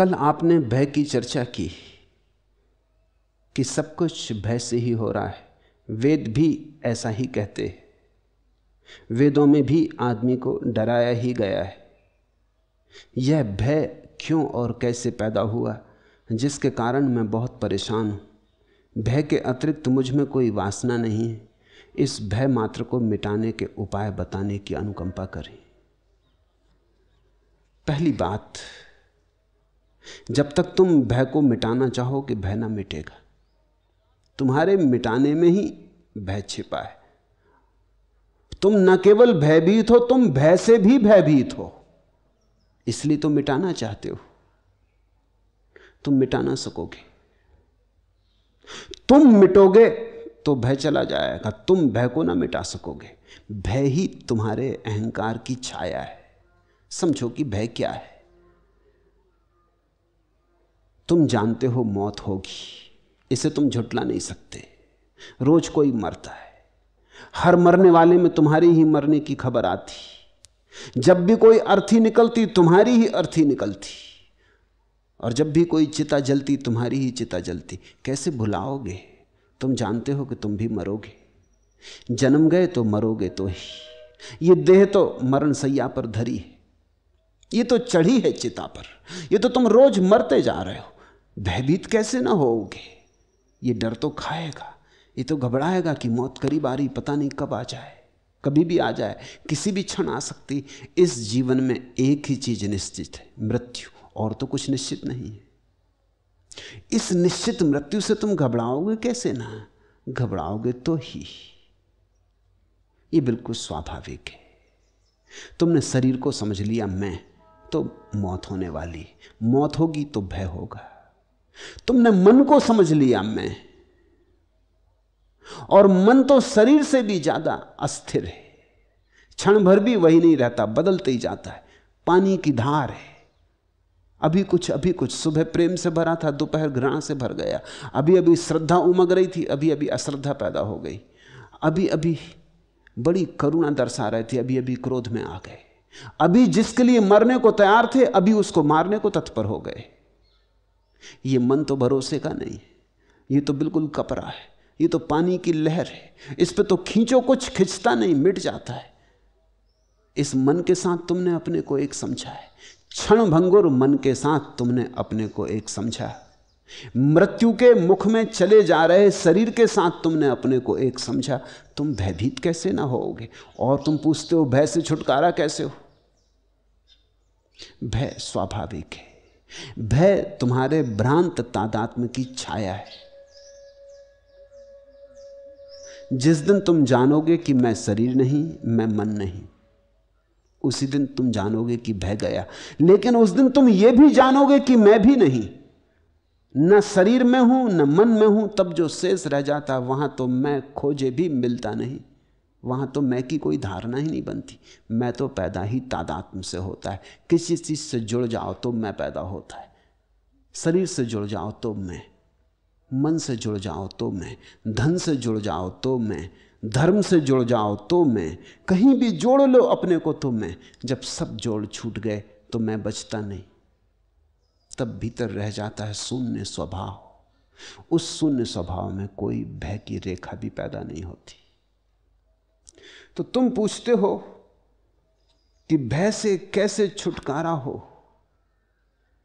कल आपने भय की चर्चा की कि सब कुछ भय से ही हो रहा है वेद भी ऐसा ही कहते हैं वेदों में भी आदमी को डराया ही गया है यह भय क्यों और कैसे पैदा हुआ जिसके कारण मैं बहुत परेशान हूँ भय के अतिरिक्त मुझ में कोई वासना नहीं है इस भय मात्र को मिटाने के उपाय बताने की अनुकंपा करें पहली बात जब तक तुम भय को मिटाना चाहो कि भय ना मिटेगा तुम्हारे मिटाने में ही भय छिपा है तुम न केवल भयभीत हो तुम भय से भी भयभीत हो इसलिए तो मिटाना चाहते हो तुम मिटाना सकोगे तुम मिटोगे तो भय चला जाएगा तुम भय को ना मिटा सकोगे भय ही तुम्हारे अहंकार की छाया है समझो कि भय क्या है तुम जानते हो मौत होगी इसे तुम झुटला नहीं सकते रोज कोई मरता है हर मरने वाले में तुम्हारी ही मरने की खबर आती जब भी कोई अर्थी निकलती तुम्हारी ही अर्थी निकलती और जब भी कोई चिता जलती तुम्हारी ही चिता जलती कैसे भुलाओगे तुम जानते हो कि तुम भी मरोगे जन्म गए तो मरोगे तो ही ये देह तो मरण सैया पर धरी है ये तो चढ़ी है चिता पर ये तो तुम रोज मरते जा रहे हो भयभीत कैसे ना होगे ये डर तो खाएगा ये तो घबराएगा कि मौत करीब आ रही पता नहीं कब आ जाए कभी भी आ जाए किसी भी क्षण आ सकती इस जीवन में एक ही चीज निश्चित है मृत्यु और तो कुछ निश्चित नहीं है इस निश्चित मृत्यु से तुम घबराओगे कैसे ना घबराओगे तो ही ये बिल्कुल स्वाभाविक है तुमने शरीर को समझ लिया मैं तो मौत होने वाली मौत होगी तो भय होगा तुमने मन को समझ लिया मैं और मन तो शरीर से भी ज्यादा अस्थिर है क्षण भर भी वही नहीं रहता बदलते ही जाता है पानी की धार है अभी कुछ अभी कुछ सुबह प्रेम से भरा था दोपहर घृणा से भर गया अभी अभी श्रद्धा उमग रही थी अभी अभी अश्रद्धा पैदा हो गई अभी अभी बड़ी करुणा दर्शा रहे थे अभी अभी क्रोध में आ गए अभी जिसके लिए मरने को तैयार थे अभी उसको मारने को तत्पर हो गए ये मन तो भरोसे का नहीं ये तो बिल्कुल कपरा है ये तो पानी की लहर है इस पर तो खींचो कुछ खिंचता नहीं मिट जाता है इस मन के साथ तुमने अपने को एक समझा है क्षण भंगुर मन के साथ तुमने अपने को एक समझा मृत्यु के मुख में चले जा रहे शरीर के साथ तुमने अपने को एक समझा तुम भयभीत कैसे ना होोगे और तुम पूछते हो भय से छुटकारा कैसे हो भय स्वाभाविक है भय तुम्हारे भ्रांत तादात्म की छाया है जिस दिन तुम जानोगे कि मैं शरीर नहीं मैं मन नहीं उसी दिन तुम जानोगे कि भय गया लेकिन उस दिन तुम यह भी जानोगे कि मैं भी नहीं न शरीर में हूं न मन में हूं तब जो शेष रह जाता वहां तो मैं खोजे भी मिलता नहीं वहाँ तो मैं की कोई धारणा ही नहीं बनती मैं तो पैदा ही तादात्म से होता है किसी चीज़ से जुड़ जाओ तो मैं पैदा होता है शरीर से जुड़ जाओ तो मैं मन से जुड़ जाओ तो मैं धन से जुड़ जाओ तो मैं धर्म से जुड़ जाओ तो मैं कहीं भी जोड़ लो अपने को तो मैं जब सब जोड़ छूट गए तो मैं बचता नहीं तब भीतर रह जाता है शून्य स्वभाव उस शून्य स्वभाव में कोई भय की रेखा भी पैदा नहीं होती तो तुम पूछते हो कि भय से कैसे छुटकारा हो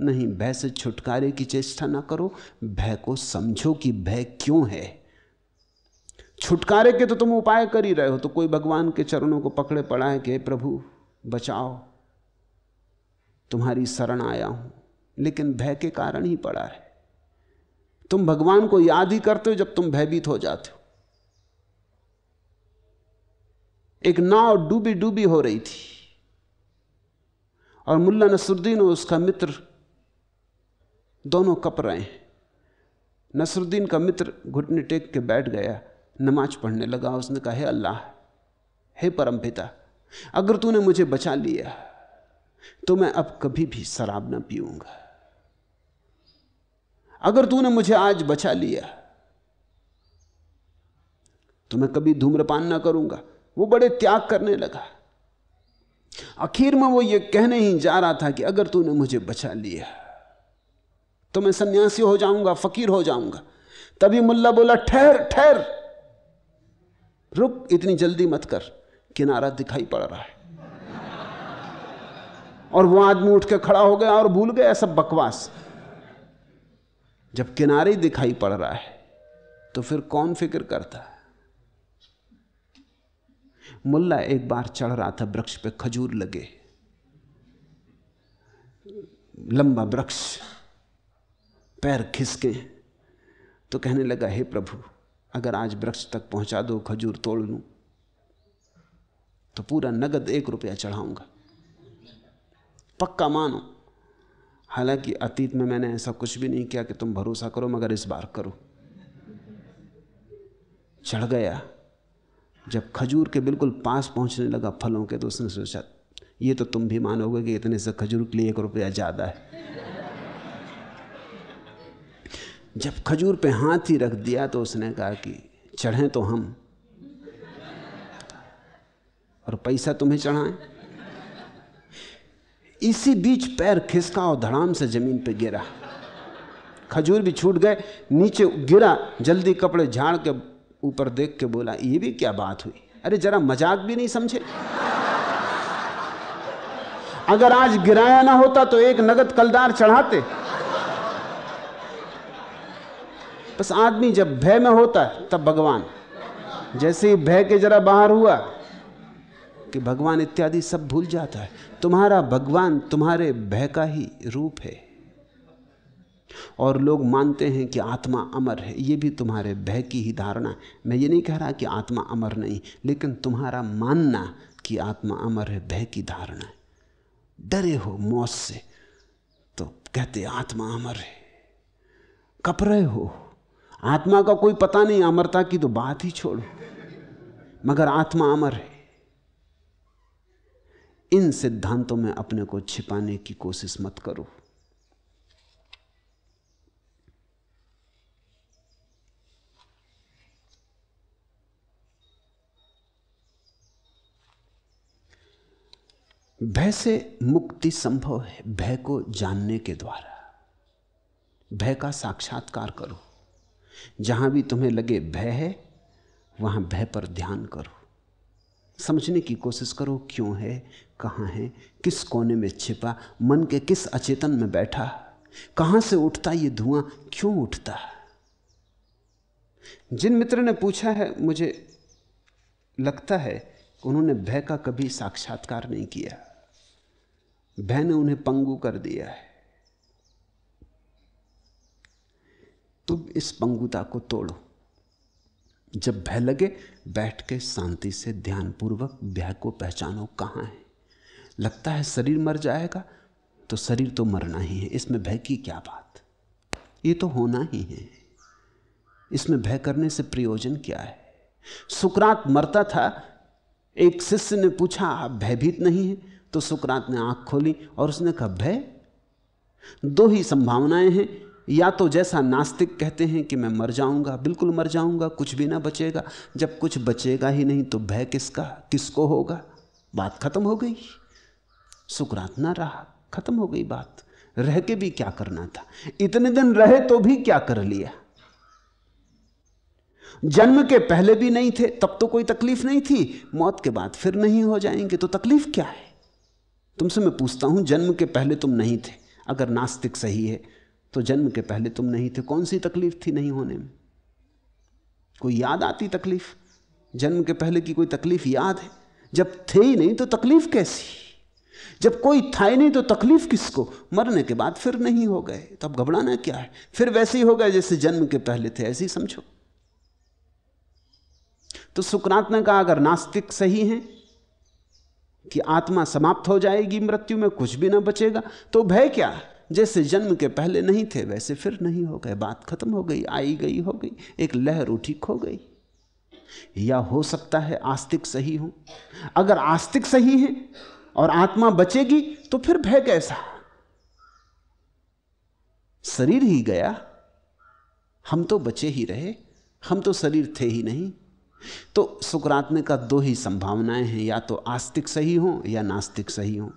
नहीं भय से छुटकारे की चेष्टा ना करो भय को समझो कि भय क्यों है छुटकारे के तो तुम उपाय कर ही रहे हो तो कोई भगवान के चरणों को पकड़े पड़ा है कि प्रभु बचाओ तुम्हारी शरण आया हूं लेकिन भय के कारण ही पड़ा है तुम भगवान को याद ही करते हो जब तुम भयभीत हो जाते हो एक नाव डूबी डूबी हो रही थी और मुल्ला नसरुद्दीन और उसका मित्र दोनों कप रहे हैं नसरुद्दीन का मित्र घुटने टेक के बैठ गया नमाज पढ़ने लगा उसने कहा हे अल्लाह हे परम पिता अगर तूने मुझे बचा लिया तो मैं अब कभी भी शराब ना पीऊंगा अगर तूने मुझे आज बचा लिया तो मैं कभी धूम्रपान ना करूंगा वो बड़े त्याग करने लगा आखिर में वो ये कहने ही जा रहा था कि अगर तूने मुझे बचा लिया तो मैं सन्यासी हो जाऊंगा फकीर हो जाऊंगा तभी मुल्ला बोला ठहर ठहर रुक इतनी जल्दी मत कर किनारा दिखाई पड़ रहा है और वो आदमी उठ के खड़ा हो गया और भूल गया सब बकवास जब किनारे दिखाई पड़ रहा है तो फिर कौन फिक्र करता है मुल्ला एक बार चढ़ रहा था वृक्ष पे खजूर लगे लंबा वृक्ष पैर खिसके तो कहने लगा हे प्रभु अगर आज वृक्ष तक पहुंचा दो खजूर तोड़ लू तो पूरा नगद एक रुपया चढ़ाऊंगा पक्का मानो हालांकि अतीत में मैंने ऐसा कुछ भी नहीं किया कि तुम भरोसा करो मगर इस बार करो चढ़ गया जब खजूर के बिल्कुल पास पहुंचने लगा फलों के तो उसने सोचा ये तो तुम भी मानोगे कि इतने से खजूर के लिए एक रुपया ज़्यादा है जब खजूर पे हाथ ही रख दिया तो उसने कहा कि चढ़ें तो हम और पैसा तुम्हें चढ़ाएं इसी बीच पैर खिसका और धड़ाम से जमीन पे गिरा खजूर भी छूट गए नीचे गिरा जल्दी कपड़े झाड़ के ऊपर देख के बोला ये भी क्या बात हुई अरे जरा मजाक भी नहीं समझे अगर आज गिराया ना होता तो एक नगद कलदार चढ़ाते बस आदमी जब भय में होता है तब भगवान जैसे ही भय के जरा बाहर हुआ कि भगवान इत्यादि सब भूल जाता है तुम्हारा भगवान तुम्हारे भय का ही रूप है और लोग मानते हैं कि आत्मा अमर है ये भी तुम्हारे भय की ही धारणा है मैं ये नहीं कह रहा कि आत्मा अमर नहीं लेकिन तुम्हारा मानना कि आत्मा अमर है भय की धारणा है डरे हो मौत से तो कहते आत्मा अमर है कप रहे हो आत्मा का कोई पता नहीं अमरता की तो बात ही छोड़ो मगर आत्मा अमर है इन सिद्धांतों में अपने को छिपाने की कोशिश मत करो भय से मुक्ति संभव है भय को जानने के द्वारा भय का साक्षात्कार करो जहां भी तुम्हें लगे भय है वहां भय पर ध्यान करो समझने की कोशिश करो क्यों है कहाँ है किस कोने में छिपा मन के किस अचेतन में बैठा कहाँ से उठता ये धुआं क्यों उठता जिन मित्र ने पूछा है मुझे लगता है उन्होंने भय का कभी साक्षात्कार नहीं किया भय ने उन्हें पंगु कर दिया है तुम इस पंगुता को तोड़ो जब भय लगे बैठ के शांति से ध्यानपूर्वक भय को पहचानो कहाँ है लगता है शरीर मर जाएगा तो शरीर तो मरना ही है इसमें भय की क्या बात ये तो होना ही है इसमें भय करने से प्रयोजन क्या है सुकरात मरता था एक शिष्य ने पूछा आप भयभीत नहीं है तो सुकरात ने आंख खोली और उसने कहा भय दो ही संभावनाएं हैं या तो जैसा नास्तिक कहते हैं कि मैं मर जाऊंगा बिल्कुल मर जाऊंगा कुछ भी ना बचेगा जब कुछ बचेगा ही नहीं तो भय किसका किसको होगा बात खत्म हो गई सुकरात ना रहा खत्म हो गई बात रह के भी क्या करना था इतने दिन रहे तो भी क्या कर लिया जन्म के पहले भी नहीं थे तब तो कोई तकलीफ नहीं थी मौत के बाद फिर नहीं हो जाएंगे तो तकलीफ क्या है तुमसे मैं पूछता हूँ जन्म के पहले तुम नहीं थे अगर नास्तिक सही है तो जन्म के पहले तुम नहीं थे कौन सी तकलीफ थी नहीं होने में कोई याद आती तकलीफ जन्म के पहले की कोई तकलीफ याद है जब थे ही नहीं तो तकलीफ कैसी जब कोई था ही नहीं तो तकलीफ किसको मरने के बाद फिर नहीं हो गए तो अब घबराना क्या है फिर वैसे ही हो गए जैसे जन्म के पहले थे ऐसे ही समझो तो सुकरात ने कहा अगर नास्तिक सही हैं कि आत्मा समाप्त हो जाएगी मृत्यु में कुछ भी ना बचेगा तो भय क्या जैसे जन्म के पहले नहीं थे वैसे फिर नहीं हो गए बात खत्म हो गई आई गई हो गई एक लहर उठी खो गई या हो सकता है आस्तिक सही हो अगर आस्तिक सही है और आत्मा बचेगी तो फिर भय कैसा शरीर ही गया हम तो बचे ही रहे हम तो शरीर थे ही नहीं तो सुकरात ने कहा दो ही संभावनाएं हैं या तो आस्तिक सही हो या नास्तिक सही हो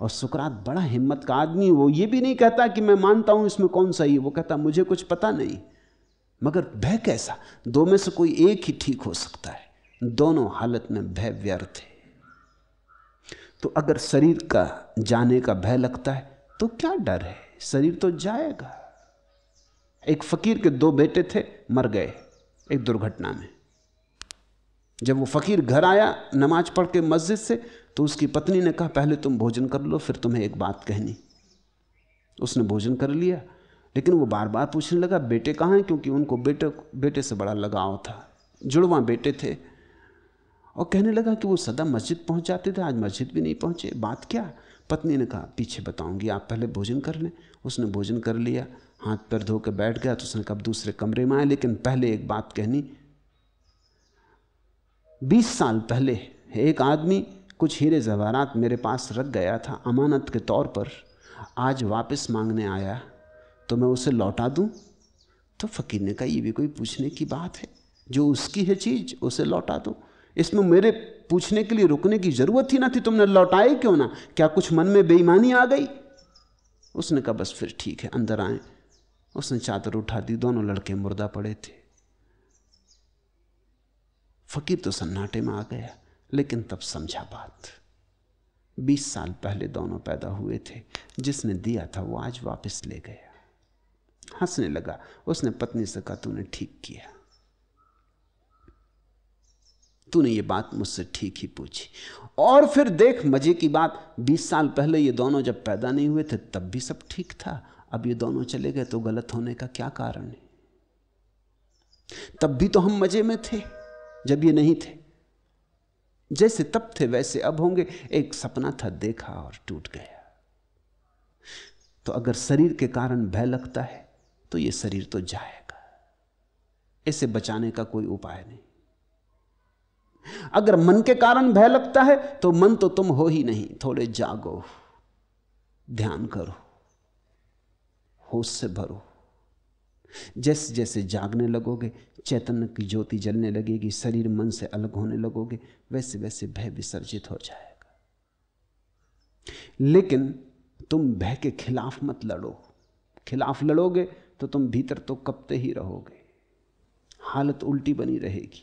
और सुकरात बड़ा हिम्मत का आदमी वो ये भी नहीं कहता कि मैं मानता हूं इसमें कौन सही वो कहता मुझे कुछ पता नहीं मगर भय कैसा दो में से कोई एक ही ठीक हो सकता है दोनों हालत में भय व्यर्थ है तो अगर शरीर का जाने का भय लगता है तो क्या डर है शरीर तो जाएगा एक फकीर के दो बेटे थे मर गए एक दुर्घटना में जब वो फ़कीर घर आया नमाज पढ़ के मस्जिद से तो उसकी पत्नी ने कहा पहले तुम भोजन कर लो फिर तुम्हें एक बात कहनी उसने भोजन कर लिया लेकिन वो बार बार पूछने लगा बेटे कहाँ हैं क्योंकि उनको बेटे बेटे से बड़ा लगाव था जुड़वा बेटे थे और कहने लगा कि वो सदा मस्जिद पहुँच जाते थे आज मस्जिद भी नहीं पहुँचे बात क्या पत्नी ने कहा पीछे बताऊंगी आप पहले भोजन कर लें उसने भोजन कर लिया हाथ पैर धो के बैठ गया तो उसने कहा दूसरे कमरे में आए लेकिन पहले एक बात कहनी बीस साल पहले एक आदमी कुछ हीरे जवारात मेरे पास रख गया था अमानत के तौर पर आज वापस मांगने आया तो मैं उसे लौटा दूं तो फ़कीर ने कहा ये भी कोई पूछने की बात है जो उसकी है चीज़ उसे लौटा दो इसमें मेरे पूछने के लिए रुकने की ज़रूरत ही ना थी तुमने लौटाए क्यों ना क्या कुछ मन में बेईमानी आ गई उसने कहा बस फिर ठीक है अंदर आए उसने चादर उठा दी दोनों लड़के मुर्दा पड़े थे फकीर तो सन्नाटे में आ गया लेकिन तब समझा बात बीस साल पहले दोनों पैदा हुए थे जिसने दिया था वो आज वापस ले गया हंसने लगा उसने पत्नी से कहा तूने ठीक किया तूने ये बात मुझसे ठीक ही पूछी और फिर देख मजे की बात बीस साल पहले ये दोनों जब पैदा नहीं हुए थे तब भी सब ठीक था अब ये दोनों चले गए तो गलत होने का क्या कारण है तब भी तो हम मजे में थे जब ये नहीं थे जैसे तब थे वैसे अब होंगे एक सपना था देखा और टूट गया तो अगर शरीर के कारण भय लगता है तो ये शरीर तो जाएगा इसे बचाने का कोई उपाय नहीं अगर मन के कारण भय लगता है तो मन तो तुम हो ही नहीं थोड़े जागो ध्यान करो होश से भरो जैसे जैसे जागने लगोगे चैतन्य की ज्योति जलने लगेगी शरीर मन से अलग होने लगोगे वैसे वैसे भय विसर्जित हो जाएगा लेकिन तुम भय के खिलाफ मत लड़ो खिलाफ लड़ोगे तो तुम भीतर तो कपते ही रहोगे हालत उल्टी बनी रहेगी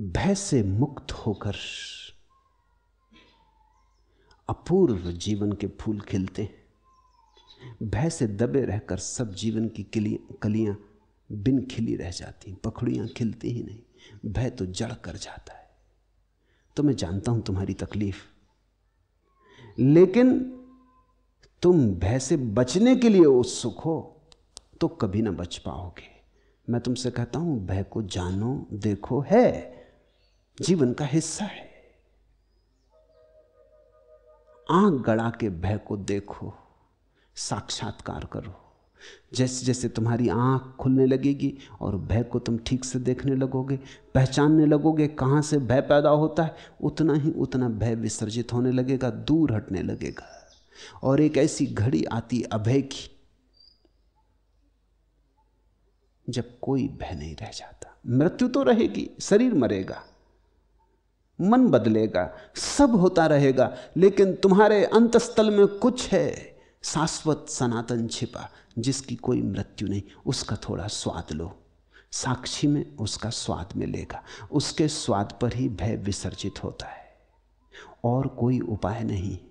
भय से मुक्त होकर अपूर्व जीवन के फूल खिलते हैं भय से दबे रहकर सब जीवन की कलियां बिन खिली रह जाती पखड़ियां खिलती ही नहीं भय तो जड़ कर जाता है तो मैं जानता हूं तुम्हारी तकलीफ लेकिन तुम भय से बचने के लिए उत्सुक हो तो कभी ना बच पाओगे मैं तुमसे कहता हूं भय को जानो देखो है जीवन का हिस्सा है आंख गड़ा के भय को देखो साक्षात्कार करो जैसे जैसे तुम्हारी आंख खुलने लगेगी और भय को तुम ठीक से देखने लगोगे पहचानने लगोगे कहाँ से भय पैदा होता है उतना ही उतना भय विसर्जित होने लगेगा दूर हटने लगेगा और एक ऐसी घड़ी आती अभय की जब कोई भय नहीं रह जाता मृत्यु तो रहेगी शरीर मरेगा मन बदलेगा सब होता रहेगा लेकिन तुम्हारे अंतस्थल में कुछ है शाश्वत सनातन छिपा जिसकी कोई मृत्यु नहीं उसका थोड़ा स्वाद लो साक्षी में उसका स्वाद मिलेगा उसके स्वाद पर ही भय विसर्जित होता है और कोई उपाय नहीं